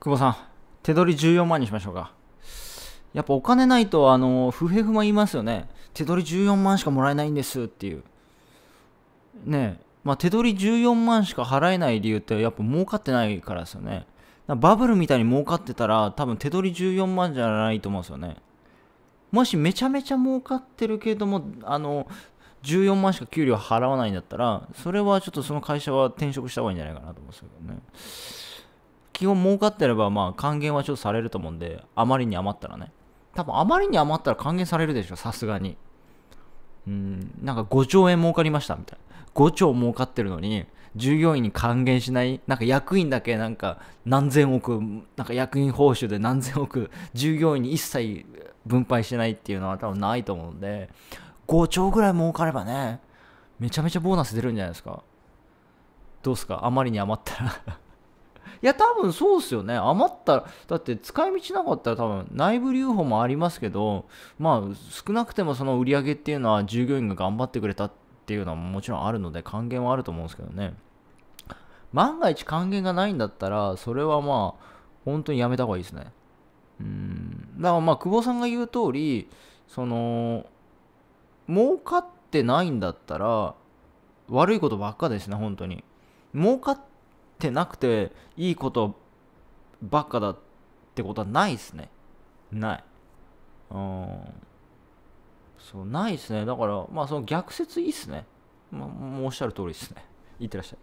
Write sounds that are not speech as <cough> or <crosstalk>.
久保さん、手取り14万にしましょうか。やっぱお金ないと、あの、不平不満言いますよね。手取り14万しかもらえないんですっていう。ねえ。まあ、手取り14万しか払えない理由ってやっぱ儲かってないからですよね。バブルみたいに儲かってたら多分手取り14万じゃないと思うんですよね。もしめちゃめちゃ儲かってるけれども、あの、14万しか給料払わないんだったら、それはちょっとその会社は転職した方がいいんじゃないかなと思うんですけどね。基本儲かってれば、まあ、還元はちょっとされると思うんで、あまりに余ったらね。多分、あまりに余ったら還元されるでしょ、さすがに。うん、なんか5兆円儲かりました、みたいな。5兆儲かってるのに、従業員に還元しない、なんか役員だけなんか何千億、なんか役員報酬で何千億、従業員に一切分配しないっていうのは多分ないと思うんで、5兆ぐらい儲かればね、めちゃめちゃボーナス出るんじゃないですか。どうすかあまりに余ったらいや、多分そうっすよね。余ったら、だって使い道なかったら多分内部留保もありますけど、まあ少なくてもその売り上げっていうのは従業員が頑張ってくれたっていうのはもちろんあるので還元はあると思うんですけどね。万が一還元がないんだったら、それはまあ、本当にやめた方がいいですね。うん。だからまあ、久保さんが言う通り、その、儲かってないんだったら、悪いことばっかですね、本当に。儲かっってなくていいことばっかだってことはないですねないうんそうないですねだからまあその逆説いいっすね、まあ、もうおっしゃる通りですねい <laughs> ってらっしゃい